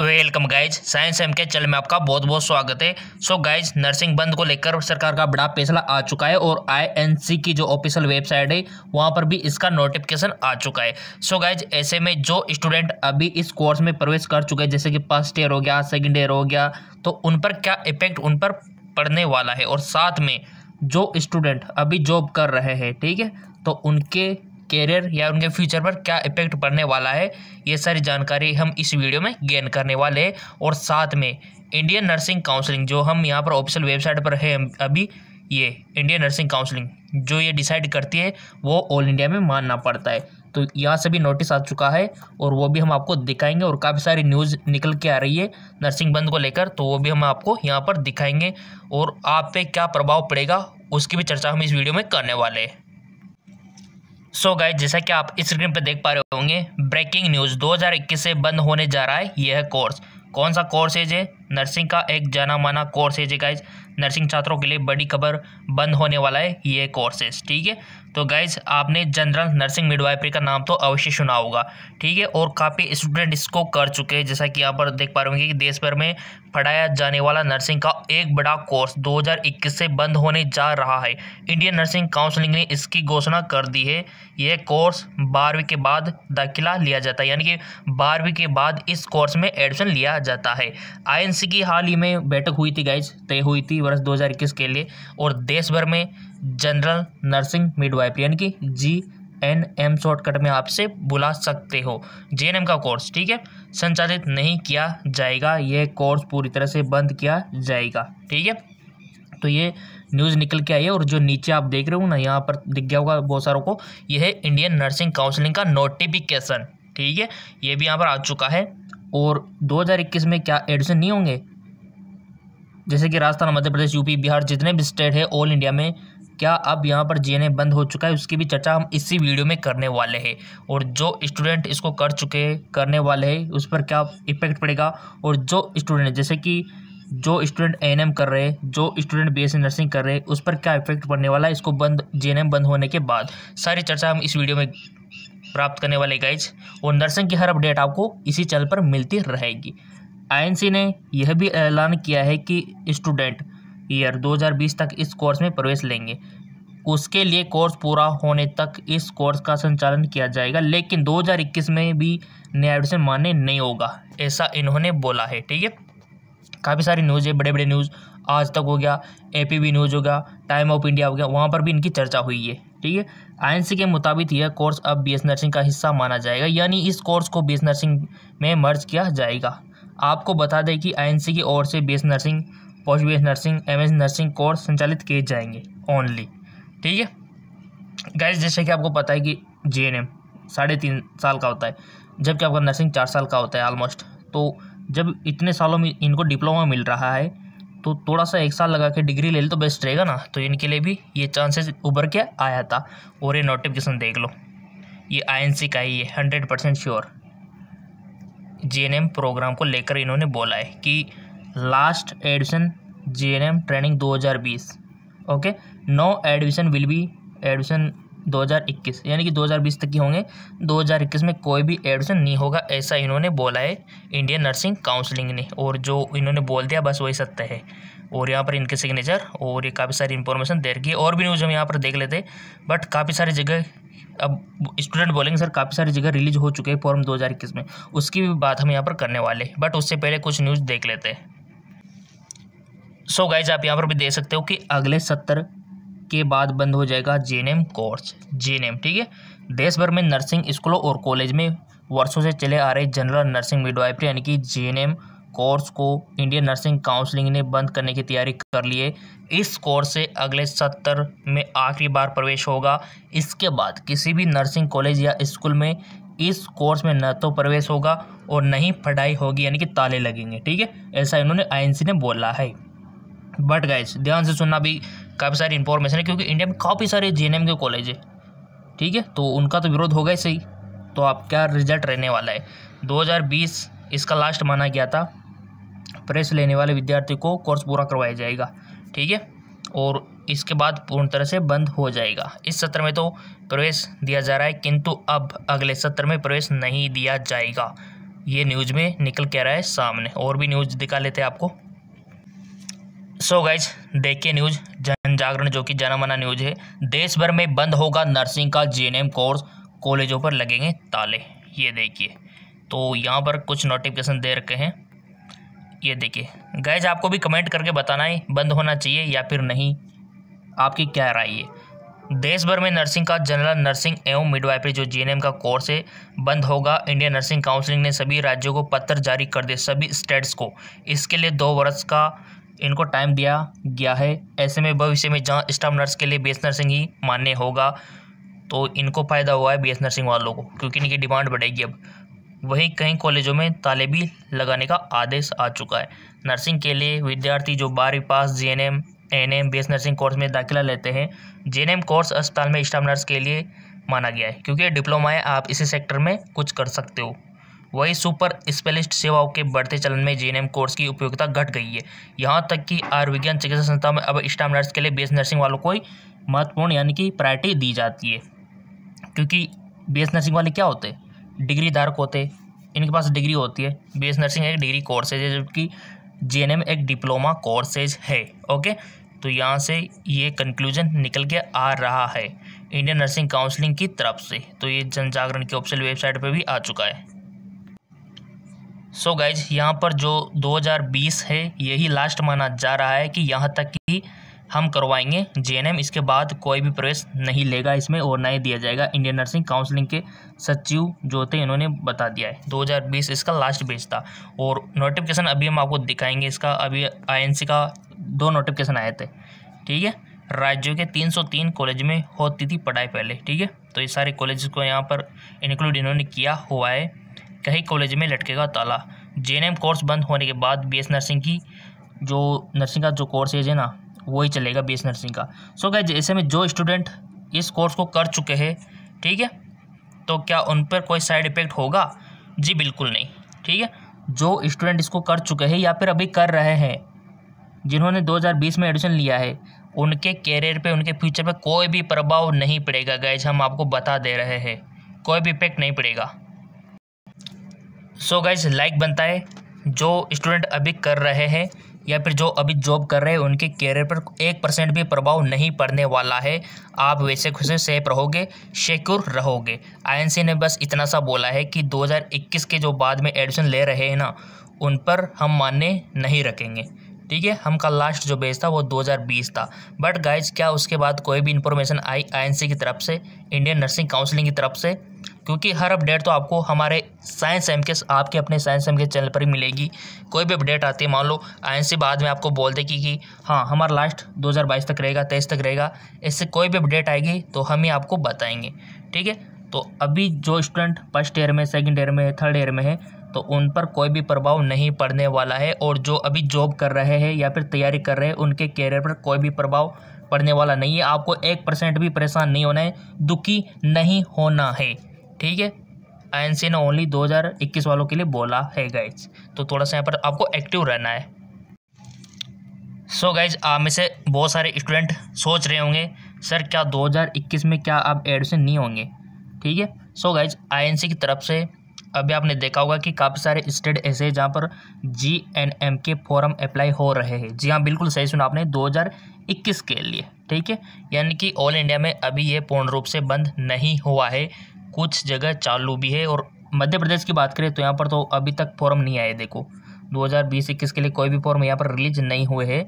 welcome guys science M के channel में आपका बहुत बहुत स्वागत है सो गाइज नर्सिंग बंद को लेकर सरकार का बड़ा फैसला आ चुका है और आईएनसी की जो ऑफिशियल वेबसाइट है वहां पर भी इसका नोटिफिकेशन आ चुका है सो गाइज ऐसे में जो स्टूडेंट अभी इस कोर्स में प्रवेश कर चुके हैं जैसे कि फर्स्ट ईयर हो गया सेकेंड ईयर हो गया तो उन पर क्या इफेक्ट उन पर पड़ने वाला है और साथ में जो स्टूडेंट अभी जॉब कर रहे हैं ठीक है तो उनके कैरियर या उनके फ्यूचर पर क्या इफेक्ट पड़ने वाला है ये सारी जानकारी हम इस वीडियो में गेन करने वाले हैं और साथ में इंडियन नर्सिंग काउंसलिंग जो हम यहाँ पर ऑफिशियल वेबसाइट पर है अभी ये इंडियन नर्सिंग काउंसलिंग जो ये डिसाइड करती है वो ऑल इंडिया में मानना पड़ता है तो यहाँ से भी नोटिस आ चुका है और वो भी हम आपको दिखाएंगे और काफ़ी सारी न्यूज़ निकल के आ रही है नर्सिंग बंद को लेकर तो वो भी हम आपको यहाँ पर दिखाएंगे और आप पे क्या प्रभाव पड़ेगा उसकी भी चर्चा हम इस वीडियो में करने वाले हैं सो so गाइज जैसा कि आप स्क्रीन पर देख पा रहे होंगे ब्रेकिंग न्यूज़ 2021 से बंद होने जा रहा है यह कोर्स कौन सा कोर्स है जे नर्सिंग का एक जाना माना कोर्स है जे गाइज नर्सिंग छात्रों के लिए बड़ी खबर बंद होने वाला है ये कोर्सेज ठीक है तो गाइज आपने जनरल नर्सिंग मिडवाइफरी का नाम तो अवश्य सुना होगा ठीक है और काफ़ी स्टूडेंट इसको कर चुके हैं जैसा कि यहाँ पर देख पा रहे होंगे कि देश भर में पढ़ाया जाने वाला नर्सिंग का एक बड़ा कोर्स 2021 से बंद होने जा रहा है इंडियन नर्सिंग काउंसिलिंग ने इसकी घोषणा कर दी है यह कोर्स बारहवीं के बाद दाखिला लिया जाता है यानी कि बारहवीं के बाद इस कोर्स में एडमिशन लिया जाता है आई की हाल ही में बैठक हुई थी गाइज तय हुई थी वर्ष 2021 के लिए और देश भर में जनरल नर्सिंग मिडवाइफ यानी कि जी एन एम शॉर्टकट में आपसे बुला सकते हो जे एन एम का कोर्स ठीक है संचालित नहीं किया जाएगा यह कोर्स पूरी तरह से बंद किया जाएगा ठीक है तो ये न्यूज़ निकल के आई है और जो नीचे आप देख रहे हो ना यहाँ पर दिख गया होगा बहुत सारों को यह है इंडियन नर्सिंग काउंसिलिंग का नोटिफिकेशन ठीक है ये भी यहाँ पर आ चुका है और 2021 में क्या एडमिशन नहीं होंगे जैसे कि राजस्थान मध्य प्रदेश यूपी बिहार जितने भी स्टेट है ऑल इंडिया में क्या अब यहाँ पर जे बंद हो चुका है उसकी भी चर्चा हम इसी वीडियो में करने वाले हैं और जो स्टूडेंट इसको कर चुके करने वाले हैं उस पर क्या इफेक्ट पड़ेगा और जो स्टूडेंट जैसे कि जो स्टूडेंट एन कर रहे हैं जो स्टूडेंट बीएससी नर्सिंग कर रहे हैं उस पर क्या इफेक्ट पड़ने वाला है इसको बंद जे बंद होने के बाद सारी चर्चा हम इस वीडियो में प्राप्त करने वाले गाइज और नर्सिंग की हर अपडेट आपको इसी चैनल पर मिलती रहेगी आई ने यह भी ऐलान किया है कि स्टूडेंट ईयर 2020 तक इस कोर्स में प्रवेश लेंगे उसके लिए कोर्स पूरा होने तक इस कोर्स का संचालन किया जाएगा लेकिन 2021 में भी नया एडमिशन मान्य नहीं होगा ऐसा इन्होंने बोला है ठीक है काफ़ी सारी न्यूज़ है बड़े बड़े न्यूज़ आज तक हो गया ए पी बी न्यूज़ हो गया टाइम ऑफ इंडिया हो गया वहाँ पर भी इनकी चर्चा हुई है ठीक है आई के मुताबिक यह कोर्स अब बी नर्सिंग का हिस्सा माना जाएगा यानी इस कोर्स को बी नर्सिंग में मर्ज किया जाएगा आपको बता दें कि आईएनसी की ओर से base nursing post base nursing MS nursing course संचालित किए जाएंगे ओनली ठीक है गैस जैसे कि आपको पता है कि जे एन एम साढ़े तीन साल का होता है जबकि आपका नर्सिंग चार साल का होता है ऑलमोस्ट तो जब इतने सालों में इनको डिप्लोमा मिल रहा है तो थोड़ा सा एक साल लगा के डिग्री ले ले तो बेस्ट रहेगा ना तो इनके लिए भी ये चांसेस उभर के आया था और ये नोटिफिकेशन देख लो ये आईएनसी का ही है hundred percent sure G program को लेकर इन्होंने बोला है कि last admission G training 2020 okay no admission will be admission 2021 यानी कि 2020 तक ही होंगे 2021 में कोई भी एडमिशन नहीं होगा ऐसा इन्होंने बोला है इंडियन नर्सिंग काउंसलिंग ने और जो इन्होंने बोल दिया बस वही सत्य है और यहाँ पर इनके सिग्नेचर और ये काफ़ी सारी इन्फॉर्मेशन दे रखी है और भी न्यूज़ हम यहाँ पर देख लेते बट काफ़ी सारी जगह अब स्टूडेंट बोलेंगे सर काफ़ी सारी जगह रिलीज हो चुके हैं फॉर्म दो हज़ार इक्कीस में उसकी भी बात हम यहाँ पर करने वाले हैं बट उससे पहले कुछ न्यूज़ देख लेते हैं सो गाइज आप यहाँ पर भी देख सकते हो कि अगले सत्तर के बाद बंद हो जाएगा एम कोर्स एम ठीक है देश भर में नर्सिंग स्कूलों और कॉलेज में वर्षों से चले आ रहे जनरल नर्सिंग मिडवाइफरी यानी कि एम कोर्स को इंडियन नर्सिंग काउंसिलिंग ने बंद करने की तैयारी कर ली है इस कोर्स से अगले सत्र में आखिरी बार प्रवेश होगा इसके बाद किसी भी नर्सिंग कॉलेज या स्कूल में इस कोर्स में न तो प्रवेश होगा और न ही पढ़ाई होगी यानी कि ताले लगेंगे ठीक है ऐसा इन्होंने आई ने बोला है बट गाइज ध्यान से सुनना भी काफ़ी सारी इन्फॉर्मेशन है क्योंकि इंडिया में काफ़ी सारे जे के कॉलेज है ठीक है तो उनका तो विरोध होगा ही सही तो आपका रिजल्ट रहने वाला है 2020 इसका लास्ट माना गया था प्रवेश लेने वाले विद्यार्थी को कोर्स पूरा करवाया जाएगा ठीक है और इसके बाद पूर्ण तरह से बंद हो जाएगा इस सत्र में तो प्रवेश दिया जा रहा है किंतु अब अगले सत्र में प्रवेश नहीं दिया जाएगा ये न्यूज़ में निकल के आ रहा है सामने और भी न्यूज़ दिखा लेते हैं आपको सो गाइज देखिए न्यूज़ जन जागरण जो कि जाना माना न्यूज़ है देश भर में बंद होगा नर्सिंग का जे कोर्स कॉलेजों पर लगेंगे ताले ये देखिए तो यहाँ पर कुछ नोटिफिकेशन दे रखे हैं ये देखिए गैज आपको भी कमेंट करके बताना है बंद होना चाहिए या फिर नहीं आपकी क्या राय है देश भर में नर्सिंग का जनरल नर्सिंग एवं मिडवाइफरी जो जीएनएम का कोर्स है बंद होगा इंडियन नर्सिंग काउंसिल ने सभी राज्यों को पत्र जारी कर दिए सभी स्टेट्स को इसके लिए दो वर्ष का इनको टाइम दिया गया है ऐसे में भविष्य में जहाँ स्टाफ नर्स के लिए बी नर्सिंग ही मान्य होगा तो इनको फ़ायदा हुआ है बी नर्सिंग वालों को क्योंकि इनकी डिमांड बढ़ेगी अब वहीं कई कॉलेजों में ताले भी लगाने का आदेश आ चुका है नर्सिंग के लिए विद्यार्थी जो बारहवीं पास G N M N M B S nursing course में दाखिला लेते हैं जे एन एम कोर्स अस्पताल में स्टाफ नर्स के लिए माना गया है क्योंकि डिप्लोमा है आप इसी सेक्टर में कुछ कर सकते हो वही सुपर स्पेशलिस्ट सेवाओं के बढ़ते चलन में जे कोर्स की उपयोगिता घट गई है यहाँ तक कि आयुर्विज्ञान चिकित्सा संस्थाओं में अब स्टाफ नर्स के लिए बी नर्सिंग वालों को ही महत्वपूर्ण यानी कि प्रायरिटी दी जाती है क्योंकि बी नर्सिंग वाले क्या होते हैं डिग्री धारक होते इनके पास डिग्री होती है बी एस नर्सिंग एक डिग्री कोर्सेज है जबकि जे एक डिप्लोमा कोर्सेज है ओके तो यहाँ से ये कंक्लूजन निकल के आ रहा है इंडियन नर्सिंग काउंसलिंग की तरफ से तो ये जन जागरण की ऑफिशियल वेबसाइट पर भी आ चुका है सो गाइज यहाँ पर जो 2020 है यही लास्ट माना जा रहा है कि यहाँ तक की हम करवाएंगे जे इसके बाद कोई भी प्रवेश नहीं लेगा इसमें और ना ही दिया जाएगा इंडियन नर्सिंग काउंसिलिंग के सचिव जो थे इन्होंने बता दिया है 2020 इसका लास्ट बेच था और नोटिफिकेशन अभी हम आपको दिखाएंगे इसका अभी आई का दो नोटिफिकेशन आए थे ठीक है राज्यों के 303 कॉलेज में होती थी पढ़ाई पहले ठीक है तो ये सारे कॉलेज को यहाँ पर इंक्लूड इन्होंने किया हुआ है कहीं कॉलेज में लटकेगा ताला जे कोर्स बंद होने के बाद बी नर्सिंग की जो नर्सिंग का जो कोर्सेज है ना वही चलेगा बी नर्सिंग का सो क्या जैसे में जो स्टूडेंट इस कोर्स को कर चुके हैं ठीक है तो क्या उन पर कोई साइड इफ़ेक्ट होगा जी बिल्कुल नहीं ठीक है जो स्टूडेंट इसको कर चुके हैं या फिर अभी कर रहे हैं जिन्होंने 2020 में एडमिशन लिया है उनके कैरियर पे उनके फ्यूचर पे कोई भी प्रभाव नहीं पड़ेगा गैज हम आपको बता दे रहे हैं कोई भी इफेक्ट नहीं पड़ेगा सो गैज लाइक बनता है जो स्टूडेंट अभी कर रहे हैं या फिर जो अभी जॉब कर रहे हैं उनके कैरियर पर एक परसेंट भी प्रभाव नहीं पड़ने वाला है आप वैसे खुशी सेफ रहोगे सिक्योर रहोगे आईएनसी ने बस इतना सा बोला है कि 2021 के जो बाद में एडमिशन ले रहे हैं ना उन पर हम मान्य नहीं रखेंगे ठीक है हम का लास्ट जो बेच था वो 2020 था बट गाइज क्या उसके बाद कोई भी इन्फॉर्मेशन आई आईएनसी की तरफ से इंडियन नर्सिंग काउंसिलिंग की तरफ से क्योंकि हर अपडेट तो आपको हमारे साइंस एम के आपके अपने साइंस एम के चैनल पर ही मिलेगी कोई भी अपडेट आती है मान लो आई से बाद में आपको बोल दे कि, कि हाँ हमारा लास्ट 2022 तक रहेगा तेईस तक रहेगा इससे कोई भी अपडेट आएगी तो हम ही आपको बताएंगे ठीक है तो अभी जो स्टूडेंट फर्स्ट ईयर में सेकेंड ईयर में थर्ड ईयर में है तो उन पर कोई भी प्रभाव नहीं पड़ने वाला है और जो अभी जॉब कर रहे हैं या फिर तैयारी कर रहे हैं उनके कैरियर पर कोई भी प्रभाव पड़ने वाला नहीं है आपको एक परसेंट भी परेशान नहीं होना है दुखी नहीं होना है ठीक है आई ने ओनली 2021 वालों के लिए बोला है गाइज तो थोड़ा सा यहाँ पर आपको एक्टिव रहना है सो गाइज आप में से बहुत सारे स्टूडेंट सोच रहे होंगे सर क्या 2021 में क्या आप एडमिशन नहीं होंगे ठीक है सो गाइज आई की तरफ से अभी आपने देखा होगा कि काफ़ी सारे स्टेट ऐसे हैं जहाँ पर जी एन एम के फॉर्म अप्लाई हो रहे हैं जी हाँ बिल्कुल सही सुना आपने 2021 के लिए ठीक है यानी कि ऑल इंडिया में अभी ये पूर्ण रूप से बंद नहीं हुआ है कुछ जगह चालू भी है और मध्य प्रदेश की बात करें तो यहाँ पर तो अभी तक फॉर्म नहीं आए देखो 2020-21 के लिए कोई भी फॉर्म यहाँ पर रिलीज नहीं हुए है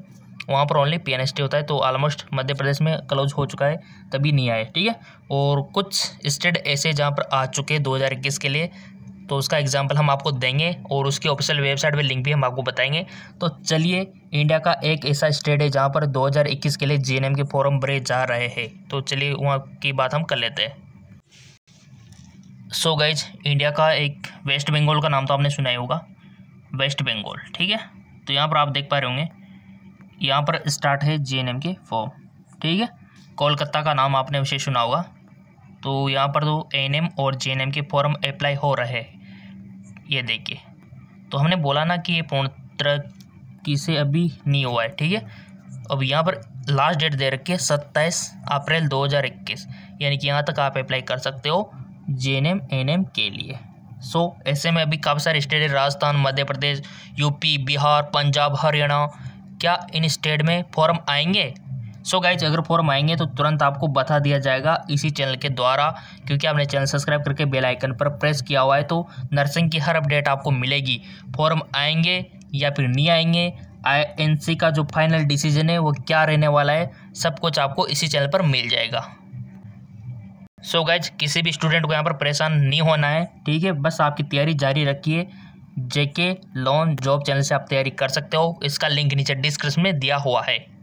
वहाँ पर ओनली पी होता है तो ऑलमोस्ट मध्य प्रदेश में क्लोज हो चुका है तभी नहीं आए ठीक है और कुछ स्टेट ऐसे जहाँ पर आ चुके हैं दो के लिए तो उसका एग्जाम्पल हम आपको देंगे और उसकी ऑफिशियल वेबसाइट पे लिंक भी हम आपको बताएंगे तो चलिए इंडिया का एक ऐसा स्टेट है जहाँ पर दो के लिए जे के फॉर्म भरे जा रहे हैं तो चलिए वहाँ की बात हम कर लेते हैं सो so गाइज इंडिया का एक वेस्ट बंगाल का नाम तो आपने सुना ही होगा वेस्ट बंगाल ठीक है तो यहाँ पर आप देख पा रहे होंगे यहाँ पर स्टार्ट है जे के फॉर्म ठीक है कोलकाता का नाम आपने उसे सुना होगा तो यहाँ पर तो एन और जे के फॉर्म अप्लाई हो रहे ये देखिए तो हमने बोला ना कि ये पूर्णतः किसे अभी नहीं हुआ है ठीक है अब यहाँ पर लास्ट डेट दे रखी है सत्ताईस अप्रैल 2021 यानी कि यहाँ तक आप अप्लाई कर सकते हो G N M N M के लिए सो so, ऐसे में अभी काफ़ी सारे स्टेट है राजस्थान मध्य प्रदेश यूपी बिहार पंजाब हरियाणा क्या इन स्टेट में फॉर्म आएंगे सो so गाइज अगर फॉर्म आएंगे तो तुरंत आपको बता दिया जाएगा इसी चैनल के द्वारा क्योंकि आपने चैनल सब्सक्राइब करके बेल आइकन पर प्रेस किया हुआ है तो नर्सिंग की हर अपडेट आपको मिलेगी फॉर्म आएंगे या फिर नहीं आएंगे आईएनसी का जो फाइनल डिसीजन है वो क्या रहने वाला है सब कुछ आपको इसी चैनल पर मिल जाएगा सो so गैज किसी भी स्टूडेंट को यहाँ पर परेशान नहीं होना है ठीक है बस आपकी तैयारी जारी रखिए जेके लोन जॉब चैनल से आप तैयारी कर सकते हो इसका लिंक नीचे डिस्क्रिप्शन में दिया हुआ है